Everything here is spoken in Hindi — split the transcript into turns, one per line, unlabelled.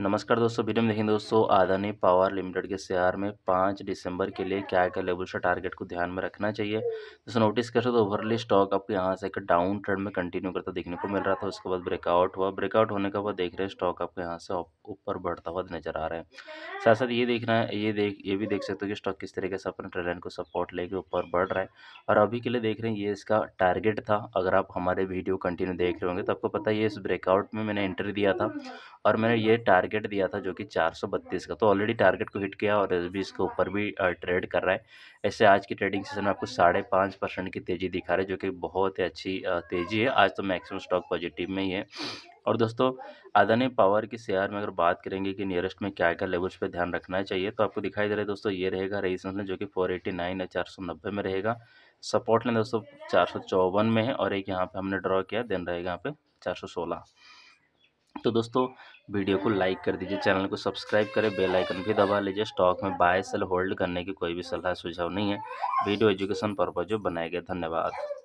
नमस्कार दोस्तों वीडियो में देखेंगे दोस्तों आदानी पावर लिमिटेड के शेयर में पाँच दिसंबर के लिए क्या क्या लेवल से टारगेट को ध्यान में रखना चाहिए दोस्तों नोटिस कर सकते तो ओवरली स्टॉक आपको यहाँ से एक डाउन ट्रेंड में कंटिन्यू करता देखने को मिल रहा था उसके बाद ब्रेकआउट हुआ ब्रेकआउट होने के बाद देख रहे स्टॉक आपको यहाँ से ऊपर बढ़ता साथ नज़र आ रहे हैं साथ साथ ये देखना है ये देख ये भी देख सकते हो कि स्टॉक किस तरीके से अपने ट्रेलैंड को सपोर्ट लेके ऊपर बढ़ रहा है और अभी के लिए देख रहे हैं ये इसका टारगेट था अगर आप हमारे वीडियो कंटिन्यू देख रहे होंगे तो आपको पता है ये इस ब्रेकआउट में मैंने एंट्री दिया था और मैंने ये टारगेट दिया था जो कि चार का तो ऑलरेडी टारगेट को हिट किया और एस इसके ऊपर भी ट्रेड कर रहा है ऐसे आज की ट्रेडिंग सेशन में आपको साढ़े पाँच परसेंट की तेज़ी दिखा रहे हैं जो कि बहुत ही अच्छी तेज़ी है आज तो मैक्सिमम स्टॉक पॉजिटिव में ही है और दोस्तों अदानी पावर के शेयर में अगर बात करेंगे कि नियरेस्ट में क्या क्या लेवल्स पे ध्यान रखना चाहिए तो आपको दिखाई दे रहा है दोस्तों ये रहेगा रेजिस्टेंस में जो कि 489 है चार में रहेगा सपोर्ट लें दोस्तों चार में है और एक यहाँ पे हमने ड्रॉ किया देन रहेगा यहाँ पे चार तो दोस्तों वीडियो को लाइक कर दीजिए चैनल को सब्सक्राइब करें बेल आइकन भी दबा लीजिए स्टॉक में बाय सेल होल्ड करने की कोई भी सलाह सुझाव नहीं है वीडियो एजुकेशन पर्पज जो बनाए गए धन्यवाद